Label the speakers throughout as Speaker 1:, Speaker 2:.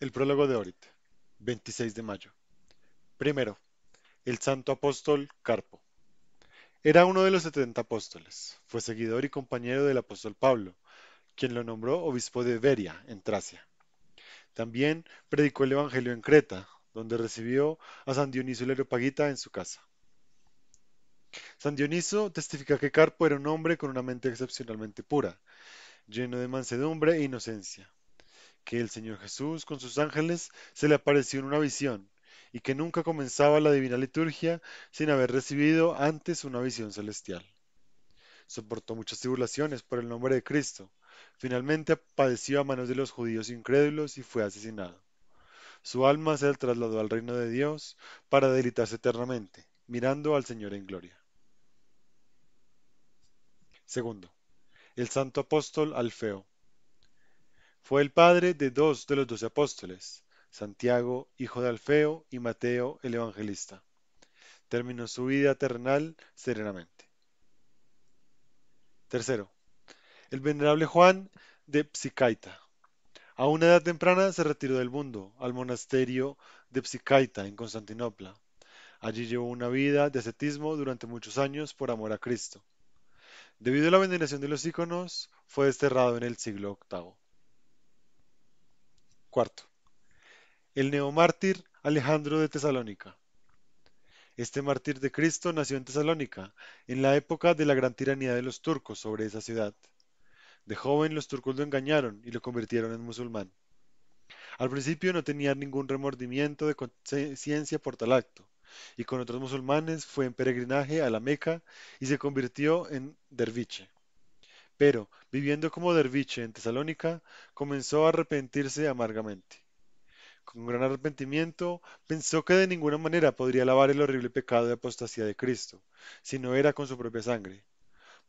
Speaker 1: El prólogo de Orit, 26 de mayo. Primero, el santo apóstol Carpo. Era uno de los setenta apóstoles, fue seguidor y compañero del apóstol Pablo, quien lo nombró obispo de Beria, en Tracia. También predicó el Evangelio en Creta, donde recibió a San Dioniso el Areopagita en su casa. San Dioniso testifica que Carpo era un hombre con una mente excepcionalmente pura, lleno de mansedumbre e inocencia, que el Señor Jesús con sus ángeles se le apareció en una visión y que nunca comenzaba la divina liturgia sin haber recibido antes una visión celestial. Soportó muchas tribulaciones por el nombre de Cristo. Finalmente padeció a manos de los judíos incrédulos y fue asesinado. Su alma se trasladó al reino de Dios para deleitarse eternamente, mirando al Señor en gloria. Segundo, el santo apóstol Alfeo. Fue el padre de dos de los doce apóstoles, Santiago, hijo de Alfeo, y Mateo, el evangelista. Terminó su vida terrenal serenamente. Tercero, el venerable Juan de Psicaita. A una edad temprana se retiró del mundo al monasterio de Psicaita en Constantinopla. Allí llevó una vida de ascetismo durante muchos años por amor a Cristo. Debido a la veneración de los íconos, fue desterrado en el siglo VIII. Cuarto. El neomártir Alejandro de Tesalónica. Este mártir de Cristo nació en Tesalónica, en la época de la gran tiranía de los turcos sobre esa ciudad. De joven los turcos lo engañaron y lo convirtieron en musulmán. Al principio no tenía ningún remordimiento de conciencia por tal acto, y con otros musulmanes fue en peregrinaje a la Meca y se convirtió en derviche pero, viviendo como derviche en Tesalónica, comenzó a arrepentirse amargamente. Con gran arrepentimiento, pensó que de ninguna manera podría lavar el horrible pecado de apostasía de Cristo, si no era con su propia sangre.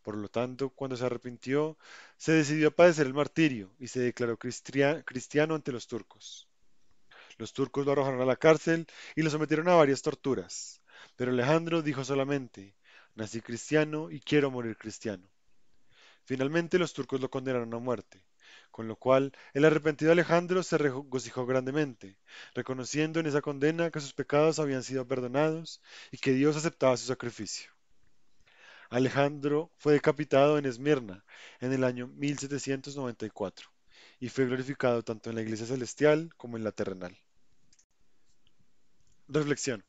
Speaker 1: Por lo tanto, cuando se arrepintió, se decidió a padecer el martirio y se declaró cristiano ante los turcos. Los turcos lo arrojaron a la cárcel y lo sometieron a varias torturas. Pero Alejandro dijo solamente, nací cristiano y quiero morir cristiano. Finalmente los turcos lo condenaron a muerte, con lo cual el arrepentido Alejandro se regocijó grandemente, reconociendo en esa condena que sus pecados habían sido perdonados y que Dios aceptaba su sacrificio. Alejandro fue decapitado en Esmirna en el año 1794 y fue glorificado tanto en la iglesia celestial como en la terrenal. Reflexión.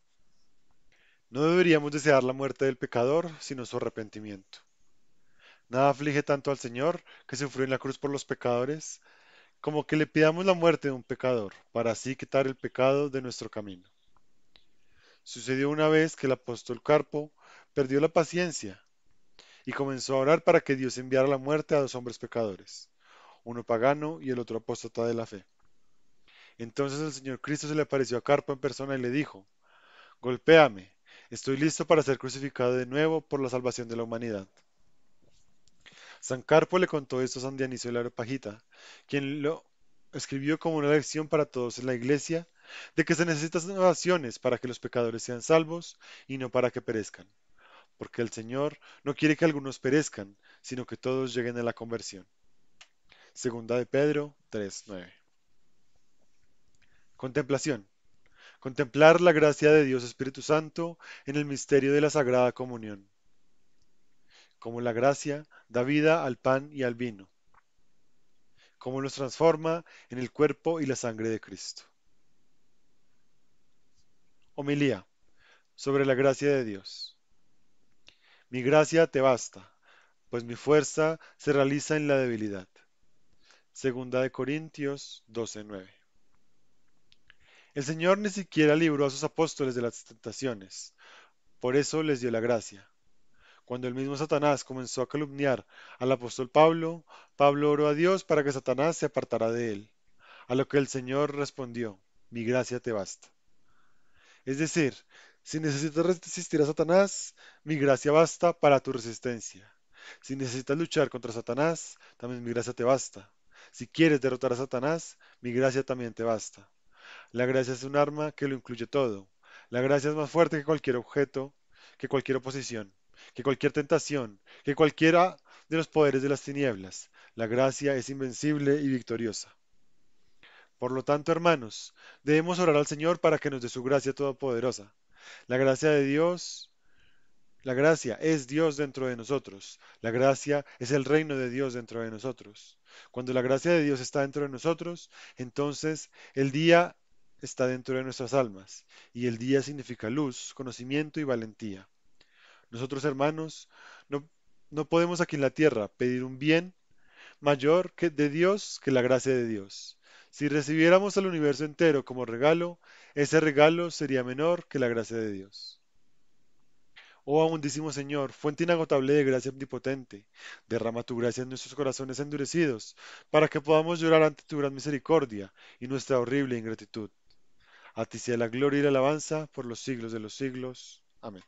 Speaker 1: No deberíamos desear la muerte del pecador, sino su arrepentimiento. Nada aflige tanto al Señor, que sufrió en la cruz por los pecadores, como que le pidamos la muerte de un pecador, para así quitar el pecado de nuestro camino. Sucedió una vez que el apóstol Carpo perdió la paciencia y comenzó a orar para que Dios enviara la muerte a dos hombres pecadores, uno pagano y el otro apóstata de la fe. Entonces el Señor Cristo se le apareció a Carpo en persona y le dijo, Golpéame, estoy listo para ser crucificado de nuevo por la salvación de la humanidad. San Carpo le contó esto a San Dionisio de la quien lo escribió como una lección para todos en la iglesia de que se necesitan oraciones para que los pecadores sean salvos y no para que perezcan, porque el Señor no quiere que algunos perezcan, sino que todos lleguen a la conversión. Segunda de Pedro 3:9. Contemplación. Contemplar la gracia de Dios Espíritu Santo en el misterio de la Sagrada Comunión como la gracia, da vida al pan y al vino, como nos transforma en el cuerpo y la sangre de Cristo. Homilía sobre la gracia de Dios. Mi gracia te basta, pues mi fuerza se realiza en la debilidad. Segunda de Corintios 12:9. El Señor ni siquiera libró a sus apóstoles de las tentaciones, por eso les dio la gracia. Cuando el mismo Satanás comenzó a calumniar al apóstol Pablo, Pablo oró a Dios para que Satanás se apartara de él, a lo que el Señor respondió, mi gracia te basta. Es decir, si necesitas resistir a Satanás, mi gracia basta para tu resistencia. Si necesitas luchar contra Satanás, también mi gracia te basta. Si quieres derrotar a Satanás, mi gracia también te basta. La gracia es un arma que lo incluye todo. La gracia es más fuerte que cualquier objeto, que cualquier oposición que cualquier tentación, que cualquiera de los poderes de las tinieblas. La gracia es invencible y victoriosa. Por lo tanto, hermanos, debemos orar al Señor para que nos dé su gracia todopoderosa. La gracia de Dios, la gracia es Dios dentro de nosotros. La gracia es el reino de Dios dentro de nosotros. Cuando la gracia de Dios está dentro de nosotros, entonces el día está dentro de nuestras almas, y el día significa luz, conocimiento y valentía. Nosotros, hermanos, no, podemos aquí en la tierra pedir un bien mayor que de Dios que la gracia de Dios. Si recibiéramos al universo entero como regalo, ese regalo sería menor que la gracia de Dios. Oh abundísimo Señor, fuente inagotable de gracia omnipotente, derrama tu gracia en nuestros corazones endurecidos, para que podamos llorar ante tu gran misericordia y nuestra horrible ingratitud. A ti sea la gloria y la alabanza por los siglos de los siglos. Amén.